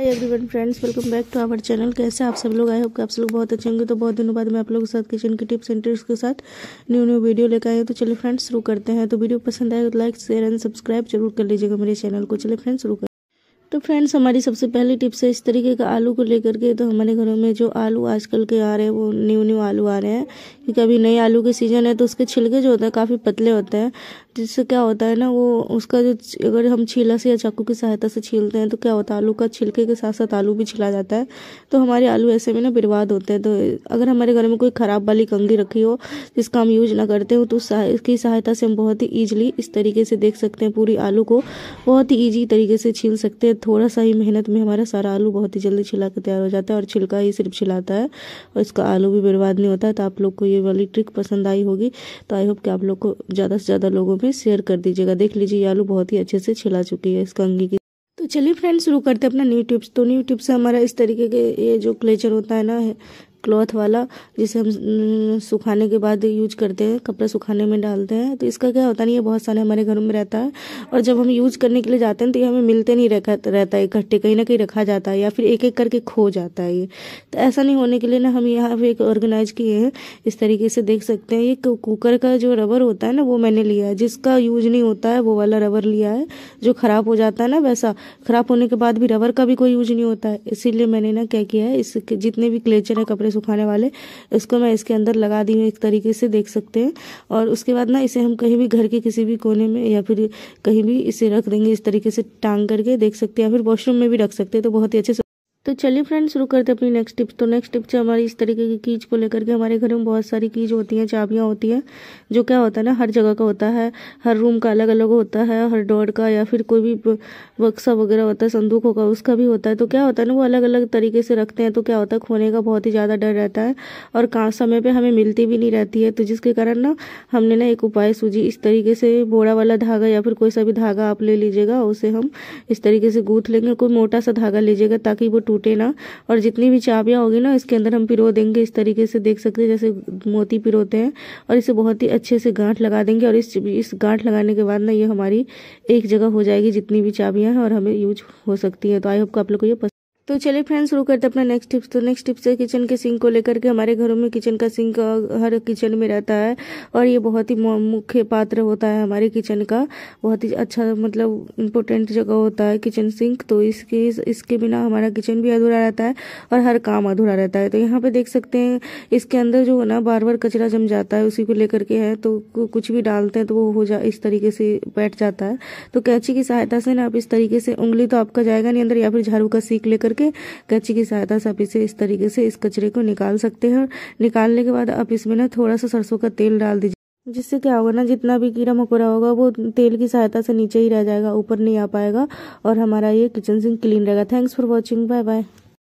hi everyone friends welcome back to our channel कैसे आप सब लोग आए होप आप सब लोग बहुत अच्छे होंगे तो बहुत दिनों बाद मैं आप लोगों के साथ किचन की टिप्स एंड ट्रिक्स के साथ न्यू न्यू वीडियो लेकर आए तो चलिए फ्रेंड्स शुरू करते हैं तो वीडियो पसंद आए तो लाइक शेयर एंड सब्सक्राइब जरूर कर लीजिएगा मेरे चैनल को चले फ्रेंड्स शुरू करें तो फ्रेंड्स हमारी सबसे पहली टिप्स है इस तरीके का आलू को लेकर के तो हमारे घरों में जो आलू आजकल के आ रहे हैं वो न्यू न्यू आलू आ रहे हैं क्योंकि अभी नए आलू के सीज़न है तो उसके छिलके जो होते हैं काफ़ी पतले होते हैं जिससे क्या होता है ना वो उसका जो अगर हम छीला से या चाकू की सहायता से छीलते हैं तो क्या होता है आलू का छिलके के साथ साथ आलू भी छिला जाता है तो हमारे आलू ऐसे में ना बर्बाद होते हैं तो अगर हमारे घर में कोई ख़राब वाली कंगी रखी हो जिसका हम यूज ना करते हो तो उसकी सहायता से हम बहुत ही ईजिली इस तरीके से देख सकते हैं पूरी आलू को बहुत ही ईजी तरीके से छील सकते हैं थोड़ा सा ही मेहनत में हमारा सारा आलू बहुत ही जल्दी छिला के तैयार हो जाता है और छिलका ही सिर्फ छिलाता है और इसका आलू भी बर्बाद नहीं होता है तो आप लोग को ये वाली ट्रिक पसंद आई होगी तो आई होप कि आप लोग को ज़्यादा से ज़्यादा लोगों भी शेयर कर दीजिएगा देख लीजिए ये आलू बहुत ही अच्छे से छिला चुकी है इस कंगी की तो चलिए फ्रेंड शुरू करते हैं अपना न्यू टिप्स तो न्यू टिप्स हमारा इस तरीके के ये जो क्लेचर होता है ना क्लॉथ वाला जिसे हम सुखाने के बाद यूज करते हैं कपड़ा सुखाने में डालते हैं तो इसका क्या होता नहीं है बहुत सारे हमारे घरों में रहता है और जब हम यूज करने के लिए जाते हैं तो ये हमें मिलते नहीं रखा रहता है इकट्ठे कहीं ना कहीं रखा जाता है या फिर एक एक करके खो जाता है ये तो ऐसा नहीं होने के लिए ना हम यहाँ पे एक ऑर्गेनाइज किए हैं इस तरीके से देख सकते हैं ये कुकर का जो रबर होता है ना वो मैंने लिया है जिसका यूज नहीं होता है वो वाला रबर लिया है जो ख़राब हो जाता है ना वैसा ख़राब होने के बाद भी रबर का भी कोई यूज नहीं होता है इसीलिए मैंने ना क्या किया है इस जितने भी क्लेचर है कपड़े कपड़े सुखाने वाले इसको मैं इसके अंदर लगा दी हूँ एक तरीके से देख सकते हैं और उसके बाद ना इसे हम कहीं भी घर के किसी भी कोने में या फिर कहीं भी इसे रख देंगे इस तरीके से टांग करके देख सकते हैं या फिर वॉशरूम में भी रख सकते हैं तो बहुत ही अच्छे तो चलिए फ्रेंड्स शुरू करते हैं अपनी नेक्स्ट टिप्स तो नेक्स्ट टिप्स हमारी इस तरीके की कीज को लेकर के हमारे घर में बहुत सारी कीज होती हैं चाबियाँ होती हैं जो क्या होता है ना हर जगह का होता है हर रूम का अलग अलग होता है हर डोर का या फिर कोई भी बक्सा वगैरह होता है संदूक होगा उसका भी होता है तो क्या होता है ना वो अलग अलग तरीके से रखते हैं तो क्या होता है खोने का बहुत ही ज़्यादा डर रहता है और कहाँ समय पर हमें मिलती भी नहीं रहती है तो जिसके कारण ना हमने ना एक उपाय सूझी इस तरीके से बोड़ा वाला धागा या फिर कोई सा भी धागा आप ले लीजिएगा उसे हम इस तरीके से गूँथ लेंगे कोई मोटा सा धागा लीजिएगा ताकि वो टूटे ना और जितनी भी चाबियाँ होगी ना इसके अंदर हम पिरो देंगे इस तरीके से देख सकते हैं जैसे मोती पिरोते हैं और इसे बहुत ही अच्छे से गांठ लगा देंगे और इस इस गांठ लगाने के बाद ना ये हमारी एक जगह हो जाएगी जितनी भी चाबियाँ हैं और हमें यूज हो सकती है तो आई होप आप लोग को ये तो चलिए फ्रेंड्स शुरू करते हैं अपना नेक्स्ट टिप्स तो नेक्स्ट टिप्स है किचन के सिंक को लेकर के हमारे घरों में किचन का सिंक हर किचन में रहता है और ये बहुत ही मुख्य पात्र होता है हमारे किचन का बहुत ही अच्छा मतलब इम्पोर्टेंट जगह होता है किचन सिंक तो इसके इसके बिना हमारा किचन भी अधूरा रहता है और हर काम अधूरा रहता है तो यहाँ पर देख सकते हैं इसके अंदर जो है ना बार बार कचरा जम जाता है उसी को लेकर के है तो कुछ भी डालते हैं तो वो हो जा इस तरीके से बैठ जाता है तो कैंची की सहायता से ना आप इस तरीके से उंगली तो आपका जाएगा नहीं अंदर या फिर झाड़ू का सीख लेकर करके गच्ची की सहायता से आप इसे इस तरीके से इस कचरे को निकाल सकते हैं निकालने के बाद आप इसमें ना थोड़ा सा सरसों का तेल डाल दीजिए जिससे क्या होगा ना जितना भी कीड़ा मकोड़ा होगा वो तेल की सहायता से नीचे ही रह जाएगा ऊपर नहीं आ पाएगा और हमारा ये किचन सिंह क्लीन रहेगा thanks for watching bye bye